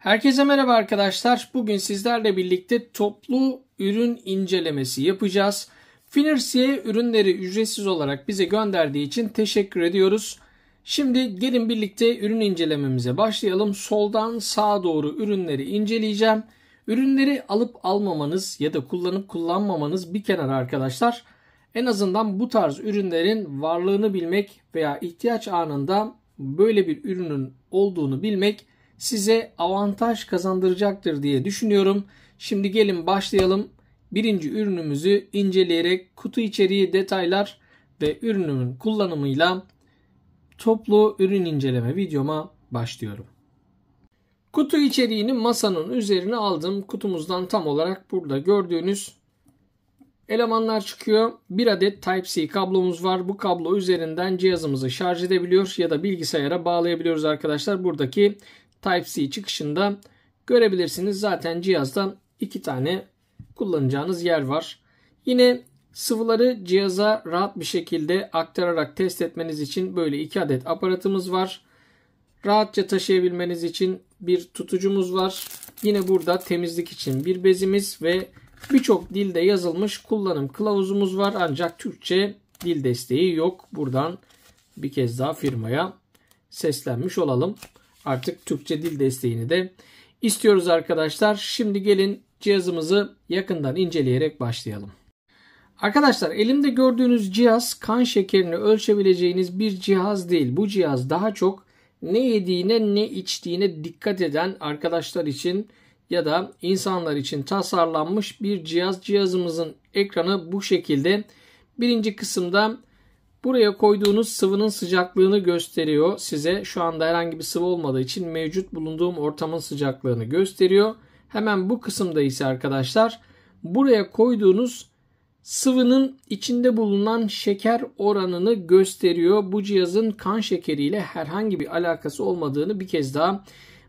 Herkese merhaba arkadaşlar. Bugün sizlerle birlikte toplu ürün incelemesi yapacağız. Finirsiye ürünleri ücretsiz olarak bize gönderdiği için teşekkür ediyoruz. Şimdi gelin birlikte ürün incelememize başlayalım. Soldan sağa doğru ürünleri inceleyeceğim. Ürünleri alıp almamanız ya da kullanıp kullanmamanız bir kenara arkadaşlar. En azından bu tarz ürünlerin varlığını bilmek veya ihtiyaç anında böyle bir ürünün olduğunu bilmek size avantaj kazandıracaktır diye düşünüyorum. Şimdi gelin başlayalım. Birinci ürünümüzü inceleyerek kutu içeriği detaylar ve ürünün kullanımıyla toplu ürün inceleme videoma başlıyorum. Kutu içeriğini masanın üzerine aldım. Kutumuzdan tam olarak burada gördüğünüz elemanlar çıkıyor. Bir adet Type-C kablomuz var. Bu kablo üzerinden cihazımızı şarj edebiliyor ya da bilgisayara bağlayabiliyoruz arkadaşlar. Buradaki Type-C çıkışında görebilirsiniz. Zaten cihazda iki tane kullanacağınız yer var. Yine sıvıları cihaza rahat bir şekilde aktararak test etmeniz için böyle iki adet aparatımız var. Rahatça taşıyabilmeniz için bir tutucumuz var. Yine burada temizlik için bir bezimiz ve birçok dilde yazılmış kullanım kılavuzumuz var. Ancak Türkçe dil desteği yok. Buradan bir kez daha firmaya seslenmiş olalım artık Türkçe dil desteğini de istiyoruz arkadaşlar. Şimdi gelin cihazımızı yakından inceleyerek başlayalım. Arkadaşlar elimde gördüğünüz cihaz kan şekerini ölçebileceğiniz bir cihaz değil. Bu cihaz daha çok ne yediğine ne içtiğine dikkat eden arkadaşlar için ya da insanlar için tasarlanmış bir cihaz. Cihazımızın ekranı bu şekilde. Birinci kısımda Buraya koyduğunuz sıvının sıcaklığını gösteriyor size. Şu anda herhangi bir sıvı olmadığı için mevcut bulunduğum ortamın sıcaklığını gösteriyor. Hemen bu kısımda ise arkadaşlar buraya koyduğunuz sıvının içinde bulunan şeker oranını gösteriyor. Bu cihazın kan şekeriyle herhangi bir alakası olmadığını bir kez daha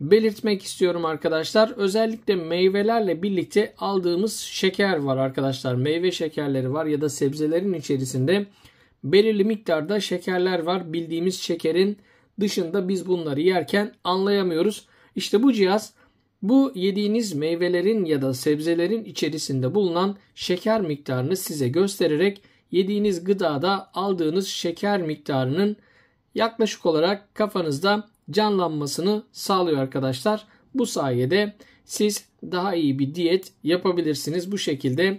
belirtmek istiyorum arkadaşlar. Özellikle meyvelerle birlikte aldığımız şeker var arkadaşlar. Meyve şekerleri var ya da sebzelerin içerisinde belirli miktarda şekerler var. Bildiğimiz şekerin dışında biz bunları yerken anlayamıyoruz. İşte bu cihaz bu yediğiniz meyvelerin ya da sebzelerin içerisinde bulunan şeker miktarını size göstererek yediğiniz gıdada aldığınız şeker miktarının yaklaşık olarak kafanızda canlanmasını sağlıyor arkadaşlar. Bu sayede siz daha iyi bir diyet yapabilirsiniz. Bu şekilde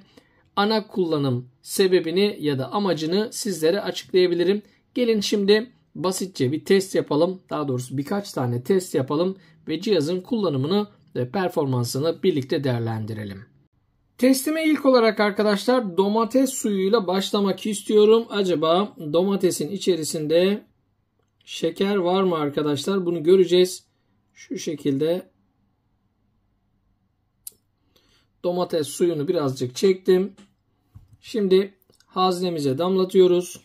ana kullanım sebebini ya da amacını sizlere açıklayabilirim. Gelin şimdi basitçe bir test yapalım. Daha doğrusu birkaç tane test yapalım ve cihazın kullanımını ve performansını birlikte değerlendirelim. Testime ilk olarak arkadaşlar domates suyuyla başlamak istiyorum. Acaba domatesin içerisinde şeker var mı arkadaşlar? Bunu göreceğiz. Şu şekilde Domates suyunu birazcık çektim. Şimdi haznemize damlatıyoruz.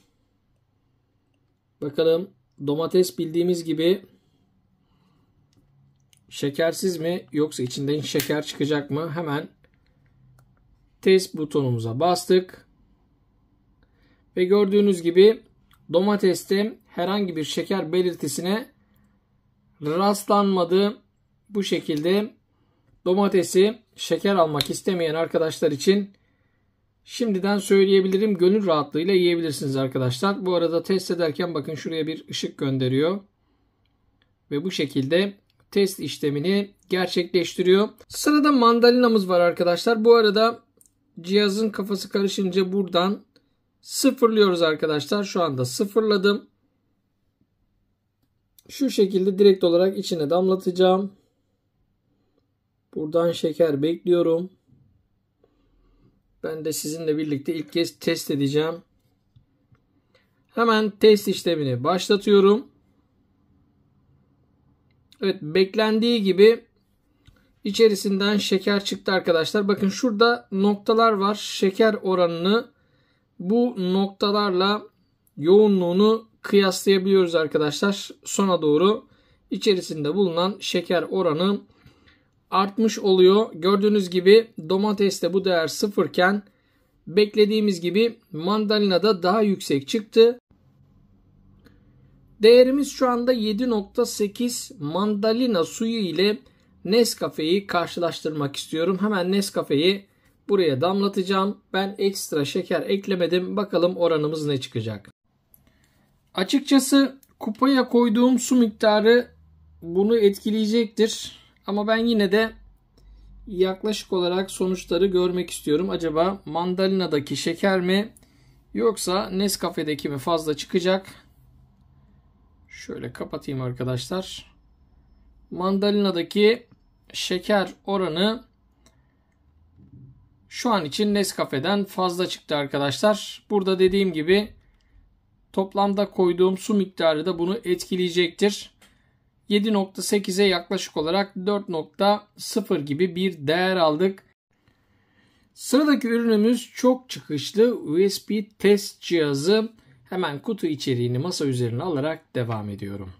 Bakalım domates bildiğimiz gibi şekersiz mi yoksa içinden şeker çıkacak mı? Hemen test butonumuza bastık. Ve gördüğünüz gibi domateste herhangi bir şeker belirtisine rastlanmadı. Bu şekilde domatesi şeker almak istemeyen arkadaşlar için şimdiden söyleyebilirim. Gönül rahatlığıyla yiyebilirsiniz arkadaşlar. Bu arada test ederken bakın şuraya bir ışık gönderiyor. Ve bu şekilde test işlemini gerçekleştiriyor. Sırada mandalinamız var arkadaşlar. Bu arada cihazın kafası karışınca buradan sıfırlıyoruz arkadaşlar. Şu anda sıfırladım. Şu şekilde direkt olarak içine damlatacağım. Buradan şeker bekliyorum. Ben de sizinle birlikte ilk kez test edeceğim. Hemen test işlemini başlatıyorum. Evet beklendiği gibi içerisinden şeker çıktı arkadaşlar. Bakın şurada noktalar var. Şeker oranını bu noktalarla yoğunluğunu kıyaslayabiliyoruz arkadaşlar. Sona doğru içerisinde bulunan şeker oranı artmış oluyor. Gördüğünüz gibi domateste bu değer sıfırken beklediğimiz gibi mandalina da daha yüksek çıktı. Değerimiz şu anda 7.8 mandalina suyu ile Nescafe'yi karşılaştırmak istiyorum. Hemen Nescafe'yi buraya damlatacağım. Ben ekstra şeker eklemedim. Bakalım oranımız ne çıkacak. Açıkçası kupaya koyduğum su miktarı bunu etkileyecektir. Ama ben yine de yaklaşık olarak sonuçları görmek istiyorum. Acaba mandalinadaki şeker mi yoksa Nescafe'deki mi fazla çıkacak? Şöyle kapatayım arkadaşlar. Mandalinadaki şeker oranı şu an için Nescafe'den fazla çıktı arkadaşlar. Burada dediğim gibi toplamda koyduğum su miktarı da bunu etkileyecektir. 7.8'e yaklaşık olarak 4.0 gibi bir değer aldık. Sıradaki ürünümüz çok çıkışlı USB test cihazı. Hemen kutu içeriğini masa üzerine alarak devam ediyorum.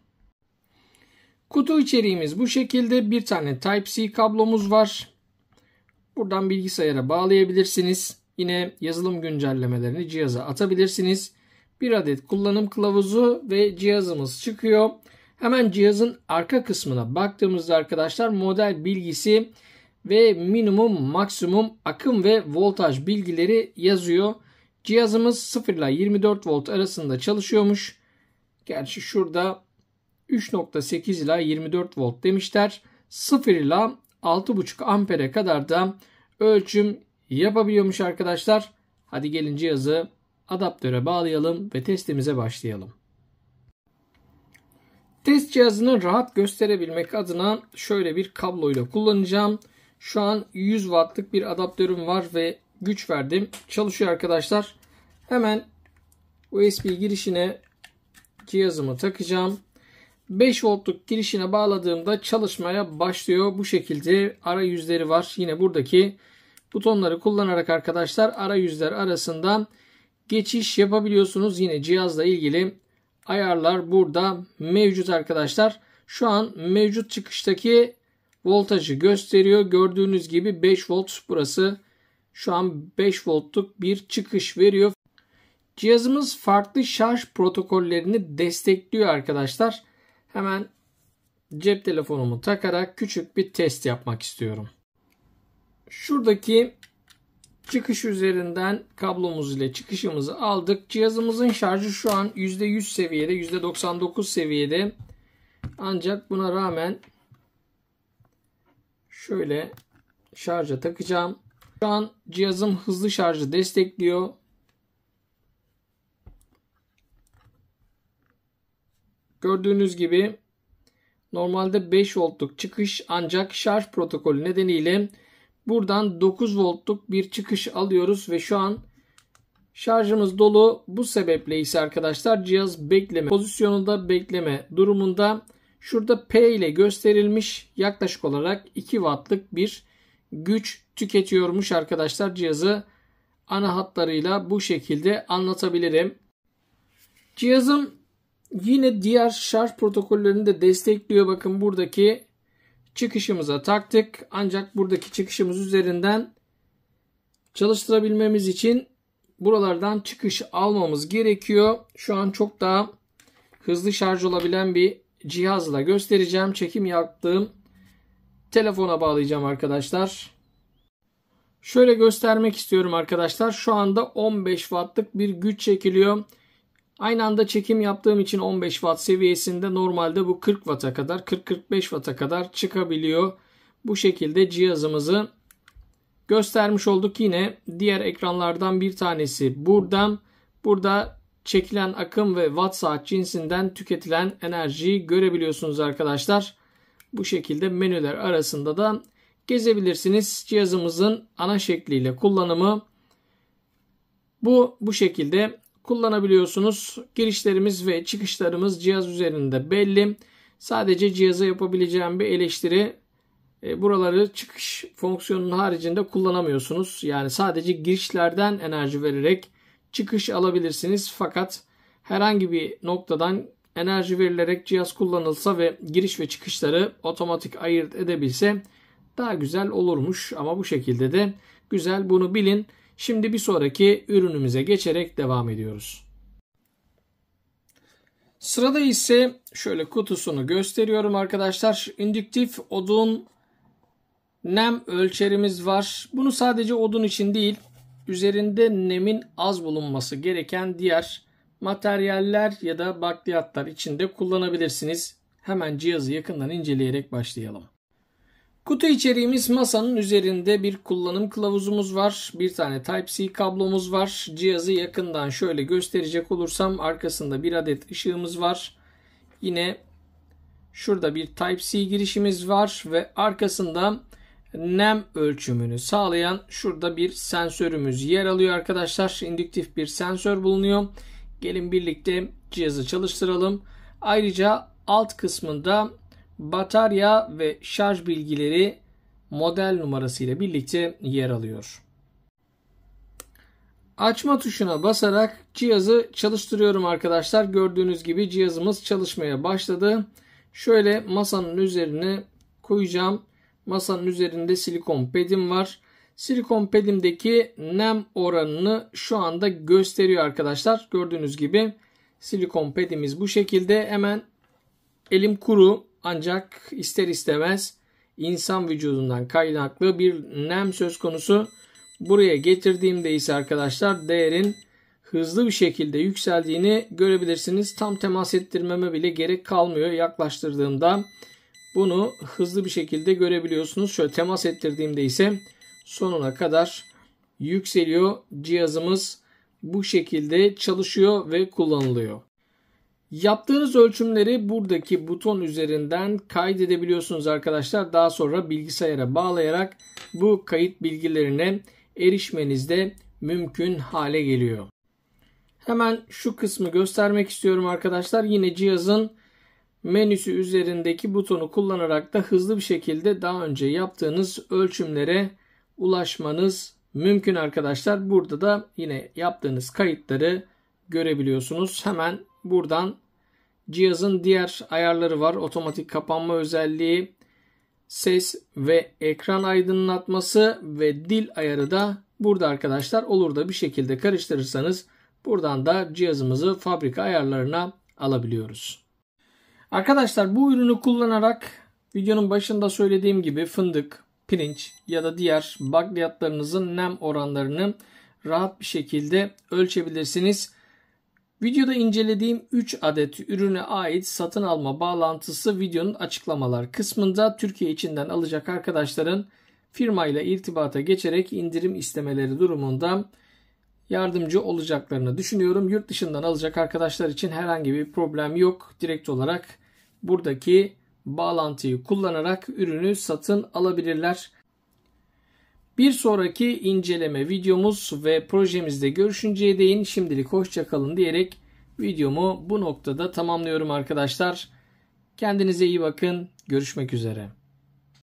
Kutu içeriğimiz bu şekilde. Bir tane Type-C kablomuz var. Buradan bilgisayara bağlayabilirsiniz. Yine yazılım güncellemelerini cihaza atabilirsiniz. Bir adet kullanım kılavuzu ve cihazımız çıkıyor. Hemen cihazın arka kısmına baktığımızda arkadaşlar model bilgisi ve minimum, maksimum akım ve voltaj bilgileri yazıyor. Cihazımız 0 ile 24 volt arasında çalışıyormuş. Gerçi şurada 3.8 ile 24 volt demişler. 0 ile 6.5 ampere kadar da ölçüm yapabiliyormuş arkadaşlar. Hadi gelin cihazı adaptöre bağlayalım ve testimize başlayalım. Test cihazını rahat gösterebilmek adına şöyle bir kabloyla kullanacağım. Şu an 100 wattlık bir adaptörüm var ve güç verdim. Çalışıyor arkadaşlar. Hemen USB girişine cihazımı takacağım. 5 voltluk girişine bağladığımda çalışmaya başlıyor. Bu şekilde ara yüzleri var. Yine buradaki butonları kullanarak arkadaşlar ara yüzler arasından geçiş yapabiliyorsunuz. Yine cihazla ilgili ayarlar burada mevcut arkadaşlar. Şu an mevcut çıkıştaki voltajı gösteriyor. Gördüğünüz gibi 5 volt burası. Şu an 5 voltluk bir çıkış veriyor. Cihazımız farklı şarj protokollerini destekliyor arkadaşlar. Hemen cep telefonumu takarak küçük bir test yapmak istiyorum. Şuradaki Çıkış üzerinden kablomuz ile çıkışımızı aldık. Cihazımızın şarjı şu an %100 seviyede, %99 seviyede. Ancak buna rağmen şöyle şarja takacağım. Şu an cihazım hızlı şarjı destekliyor. Gördüğünüz gibi normalde 5 voltluk çıkış ancak şarj protokolü nedeniyle Buradan 9 voltluk bir çıkış alıyoruz ve şu an şarjımız dolu. Bu sebeple ise arkadaşlar cihaz bekleme pozisyonunda bekleme durumunda. Şurada P ile gösterilmiş yaklaşık olarak 2 wattlık bir güç tüketiyormuş arkadaşlar cihazı ana hatlarıyla bu şekilde anlatabilirim. Cihazım yine diğer şarj protokollerini de destekliyor. Bakın buradaki çıkışımıza taktık. Ancak buradaki çıkışımız üzerinden çalıştırabilmemiz için buralardan çıkış almamız gerekiyor. Şu an çok daha hızlı şarj olabilen bir cihazla göstereceğim. Çekim yaptığım telefona bağlayacağım arkadaşlar. Şöyle göstermek istiyorum arkadaşlar. Şu anda 15 wattlık bir güç çekiliyor. Aynı anda çekim yaptığım için 15 watt seviyesinde normalde bu 40 watt'a kadar 40-45 watt'a kadar çıkabiliyor. Bu şekilde cihazımızı göstermiş olduk. Yine diğer ekranlardan bir tanesi buradan. Burada çekilen akım ve watt saat cinsinden tüketilen enerjiyi görebiliyorsunuz arkadaşlar. Bu şekilde menüler arasında da gezebilirsiniz. Cihazımızın ana şekliyle kullanımı bu bu şekilde kullanabiliyorsunuz. Girişlerimiz ve çıkışlarımız cihaz üzerinde belli. Sadece cihaza yapabileceğim bir eleştiri e, buraları çıkış fonksiyonunun haricinde kullanamıyorsunuz. Yani sadece girişlerden enerji vererek çıkış alabilirsiniz. Fakat herhangi bir noktadan enerji verilerek cihaz kullanılsa ve giriş ve çıkışları otomatik ayırt edebilse daha güzel olurmuş. Ama bu şekilde de güzel bunu bilin. Şimdi bir sonraki ürünümüze geçerek devam ediyoruz. Sırada ise şöyle kutusunu gösteriyorum arkadaşlar. İndüktif odun nem ölçerimiz var. Bunu sadece odun için değil üzerinde nemin az bulunması gereken diğer materyaller ya da bakliyatlar içinde kullanabilirsiniz. Hemen cihazı yakından inceleyerek başlayalım. Kutu içeriğimiz masanın üzerinde bir kullanım kılavuzumuz var. Bir tane Type-C kablomuz var. Cihazı yakından şöyle gösterecek olursam arkasında bir adet ışığımız var. Yine şurada bir Type-C girişimiz var ve arkasında nem ölçümünü sağlayan şurada bir sensörümüz yer alıyor arkadaşlar. İndüktif bir sensör bulunuyor. Gelin birlikte cihazı çalıştıralım. Ayrıca alt kısmında batarya ve şarj bilgileri model numarası ile birlikte yer alıyor. Açma tuşuna basarak cihazı çalıştırıyorum arkadaşlar. Gördüğünüz gibi cihazımız çalışmaya başladı. Şöyle masanın üzerine koyacağım. Masanın üzerinde silikon pedim var. Silikon pedimdeki nem oranını şu anda gösteriyor arkadaşlar. Gördüğünüz gibi silikon pedimiz bu şekilde. Hemen elim kuru ancak ister istemez insan vücudundan kaynaklı bir nem söz konusu. Buraya getirdiğimde ise arkadaşlar değerin hızlı bir şekilde yükseldiğini görebilirsiniz. Tam temas ettirmeme bile gerek kalmıyor yaklaştırdığımda. Bunu hızlı bir şekilde görebiliyorsunuz. Şöyle temas ettirdiğimde ise sonuna kadar yükseliyor. Cihazımız bu şekilde çalışıyor ve kullanılıyor. Yaptığınız ölçümleri buradaki buton üzerinden kaydedebiliyorsunuz arkadaşlar. Daha sonra bilgisayara bağlayarak bu kayıt bilgilerine erişmeniz de mümkün hale geliyor. Hemen şu kısmı göstermek istiyorum arkadaşlar. Yine cihazın menüsü üzerindeki butonu kullanarak da hızlı bir şekilde daha önce yaptığınız ölçümlere ulaşmanız mümkün arkadaşlar. Burada da yine yaptığınız kayıtları görebiliyorsunuz. Hemen Buradan cihazın diğer ayarları var. Otomatik kapanma özelliği, ses ve ekran aydınlatması ve dil ayarı da burada arkadaşlar. Olur da bir şekilde karıştırırsanız buradan da cihazımızı fabrika ayarlarına alabiliyoruz. Arkadaşlar bu ürünü kullanarak videonun başında söylediğim gibi fındık, pirinç ya da diğer bakliyatlarınızın nem oranlarını rahat bir şekilde ölçebilirsiniz. Videoda incelediğim 3 adet ürüne ait satın alma bağlantısı videonun açıklamalar kısmında Türkiye içinden alacak arkadaşların firmayla irtibata geçerek indirim istemeleri durumunda yardımcı olacaklarını düşünüyorum. Yurt dışından alacak arkadaşlar için herhangi bir problem yok. Direkt olarak buradaki bağlantıyı kullanarak ürünü satın alabilirler. Bir sonraki inceleme videomuz ve projemizde görüşünceye değin şimdilik hoşçakalın diyerek videomu bu noktada tamamlıyorum arkadaşlar. Kendinize iyi bakın. Görüşmek üzere.